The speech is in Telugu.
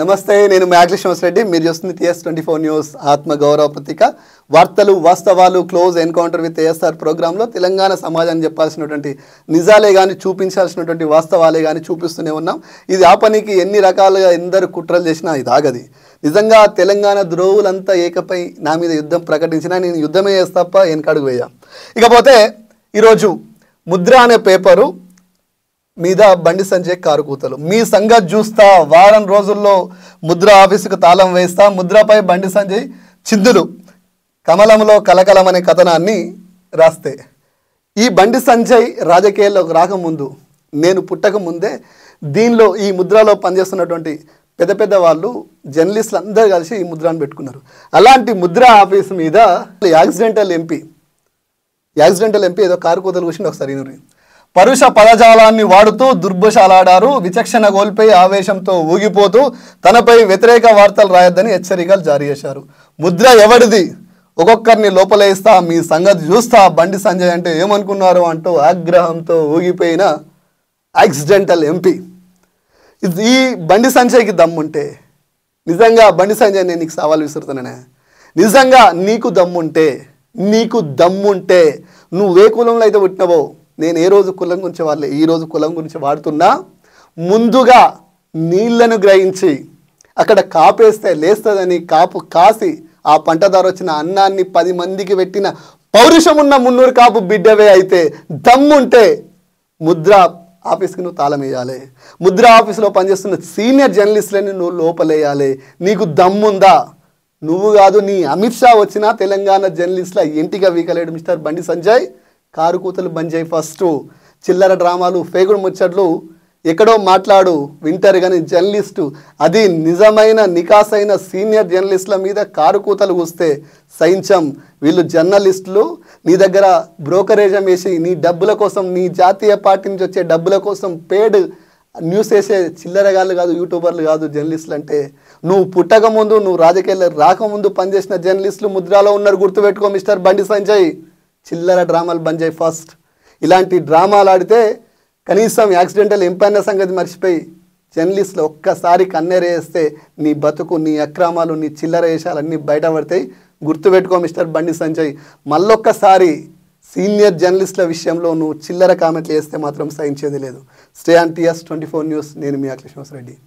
నమస్తే నేను మ్యాగ్లి రెడ్డి మీరు చూస్తుంది టీఎస్ ట్వంటీ ఫోర్ న్యూస్ ఆత్మగౌరవ పత్రిక వార్తలు వాస్తవాలు క్లోజ్ ఎన్కౌంటర్ విత్ ఏఎస్ఆర్ ప్రోగ్రాంలో తెలంగాణ సమాజాన్ని చెప్పాల్సినటువంటి నిజాలే కానీ చూపించాల్సినటువంటి వాస్తవాలే కానీ చూపిస్తూనే ఉన్నాం ఇది ఆ పనికి ఎన్ని రకాలుగా ఎందరు కుట్రలు చేసినా ఇది ఆగది నిజంగా తెలంగాణ ద్రోవులంతా ఏకపై నా మీద యుద్ధం ప్రకటించినా నేను యుద్ధమే చేస్తాప తప్ప వెనకడుగు వేయ ఇకపోతే ఈరోజు ముద్ర అనే పేపరు మీద బండి సంజయ్ కారు కూతలు మీ సంగతి చూస్తా వారం రోజుల్లో ముద్ర ఆఫీసుకు తాళం వేస్తా ముద్రపై బండి సంజయ్ చిందులు కమలంలో కలకలం అనే కథనాన్ని రాస్తే ఈ బండి సంజయ్ రాజకీయాల్లోకి రాకముందు నేను పుట్టక ముందే దీనిలో ఈ ముద్రలో పనిచేస్తున్నటువంటి పెద్ద పెద్ద వాళ్ళు జర్నలిస్టులు అందరూ కలిసి ఈ ముద్రను పెట్టుకున్నారు అలాంటి ముద్ర ఆఫీస్ మీద యాక్సిడెంటల్ ఎంపీ యాక్సిడెంటల్ ఎంపీ ఏదో కారు కూతలు కూర్చుని ఒకసారి పరుష పదజాలాన్ని వాడుతూ దుర్భశాలాడారు విచక్షణ కోల్పోయి ఆవేశంతో ఊగిపోతూ తనపై వ్యతిరేక వార్తలు రాయొద్దని హెచ్చరికలు జారీ చేశారు ముద్ర ఎవడిది ఒక్కొక్కరిని లోపలేస్తా మీ సంగతి చూస్తా బండి సంజయ్ అంటే ఏమనుకున్నారు అంటూ ఆగ్రహంతో ఊగిపోయిన యాక్సిడెంటల్ ఎంపీ ఈ బండి సంజయ్కి దమ్ముంటే నిజంగా బండి సంజయ్ నేను నీకు సవాల్ విసురుతున్నానే నిజంగా నీకు దమ్ముంటే నీకు దమ్ముంటే నువ్వు ఏ కులంలో అయితే పుట్టినవో నేను ఏ రోజు కులం గురించి వాళ్ళే ఈ రోజు కులం గురించి వాడుతున్నా ముందుగా నీళ్లను గ్రహించి అక్కడ కాపేస్తే లేస్తుందని కాపు కాసి ఆ పంట ధర వచ్చిన అన్నాన్ని పది మందికి పెట్టిన పౌరుషం ఉన్న మున్నూరు కాపు బిడ్డవే అయితే దమ్ముంటే ముద్ర ఆఫీస్కి నువ్వు తాళం వేయాలి ముద్ర ఆఫీస్లో పనిచేస్తున్న సీనియర్ జర్నలిస్టులని నువ్వు లోపలేయాలి నీకు దమ్ముందా నువ్వు కాదు నీ అమిత్ షా వచ్చినా తెలంగాణ జర్నలిస్టుల ఇంటిగా వీకలేడు మిస్టర్ బండి సంజయ్ కారు కూతలు బంద్ చేయి ఫస్ట్ చిల్లర డ్రామాలు ఫేగుడు ముచ్చట్లు ఎక్కడో మాట్లాడు వింటర్ కానీ జర్నలిస్టు అది నిజమైన నికాసైన సీనియర్ జర్నలిస్టుల మీద కారు కూతలు కూస్తే సైన్యం వీళ్ళు జర్నలిస్టులు నీ దగ్గర బ్రోకరేజం వేసి నీ డబ్బుల కోసం నీ జాతీయ పార్టీ నుంచి వచ్చే డబ్బుల కోసం పేడ్ న్యూస్ వేసే చిల్లరగాళ్ళు కాదు యూట్యూబర్లు కాదు జర్నలిస్టులు అంటే నువ్వు పుట్టకముందు నువ్వు రాజకీయాలు రాకముందు పనిచేసిన జర్నలిస్టులు ముద్రాలో ఉన్నారు గుర్తుపెట్టుకో మిస్టర్ బండి సంజయ్ చిల్లర డ్రామాలు బంద్ చేయి ఫస్ట్ ఇలాంటి డ్రామాలు ఆడితే కనీసం యాక్సిడెంటల్ ఎంపైన సంగతి మర్చిపోయి జర్నలిస్టులు ఒక్కసారి కన్నెరేస్తే నీ బతుకు నీ అక్రమాలు నీ చిల్లర వేషాలు అన్నీ బయటపడతాయి గుర్తుపెట్టుకో మిస్టర్ బండి సంజయ్ మళ్ళొక్కసారి సీనియర్ జర్నలిస్టుల విషయంలో నువ్వు చిల్లర కామెంట్లు వేస్తే మాత్రం సహించేది లేదు stay on TS twenty four news నేను మీ అఖిలేష్ రెడ్డి